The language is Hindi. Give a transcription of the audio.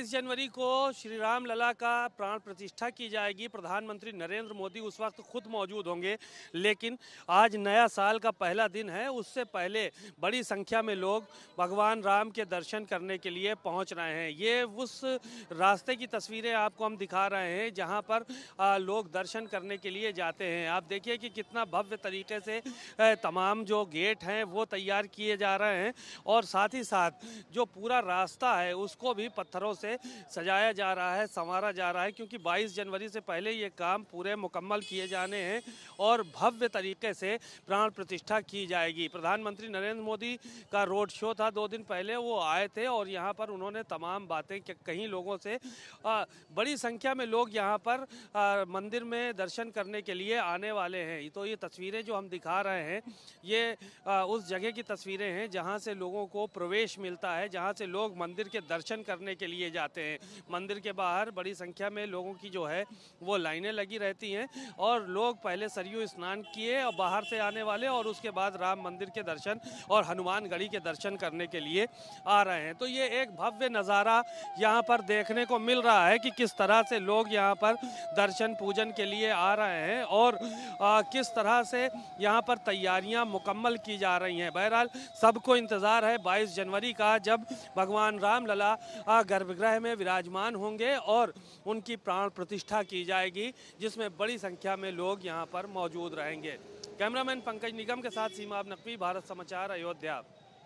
इस जनवरी को श्री राम लला का प्राण प्रतिष्ठा की जाएगी प्रधानमंत्री नरेंद्र मोदी उस वक्त खुद मौजूद होंगे लेकिन आज नया साल का पहला दिन है उससे पहले बड़ी संख्या में लोग भगवान राम के दर्शन करने के लिए पहुंच रहे हैं ये उस रास्ते की तस्वीरें आपको हम दिखा रहे हैं जहां पर लोग दर्शन करने के लिए जाते हैं आप देखिए कि कितना भव्य तरीके से तमाम जो गेट हैं वो तैयार किए जा रहे हैं और साथ ही साथ जो पूरा रास्ता है उसको भी पत्थरों से सजाया जा रहा है संवारा जा रहा है क्योंकि 22 जनवरी से पहले ये काम पूरे मुकम्मल किए जाने हैं और भव्य तरीके से प्राण प्रतिष्ठा की जाएगी प्रधानमंत्री नरेंद्र मोदी का रोड शो था दो दिन पहले वो आए थे और यहाँ पर उन्होंने तमाम बातें कहीं लोगों से आ, बड़ी संख्या में लोग यहाँ पर आ, मंदिर में दर्शन करने के लिए आने वाले हैं तो ये तस्वीरें जो हम दिखा रहे हैं ये आ, उस जगह की तस्वीरें हैं जहाँ से लोगों को प्रवेश मिलता है जहाँ से लोग मंदिर के दर्शन करने के लिए जाते हैं मंदिर के बाहर बड़ी संख्या में लोगों की जो है वो लाइनें लगी रहती हैं और लोग पहले सरयू स्नान किए और बाहर से आने वाले और उसके बाद राम मंदिर के दर्शन और हनुमान गढ़ी के दर्शन करने के लिए आ रहे हैं तो ये एक भव्य नज़ारा यहाँ पर देखने को मिल रहा है कि किस तरह से लोग यहाँ पर दर्शन पूजन के लिए आ रहे हैं और आ, किस तरह से यहाँ पर तैयारियाँ मुकम्मल की जा रही हैं बहरहाल सबको इंतज़ार है बाईस जनवरी का जब भगवान राम लला गर्भ सभागृह में विराजमान होंगे और उनकी प्राण प्रतिष्ठा की जाएगी जिसमें बड़ी संख्या में लोग यहाँ पर मौजूद रहेंगे कैमरामैन पंकज निगम के साथ सीमा नकवी भारत समाचार अयोध्या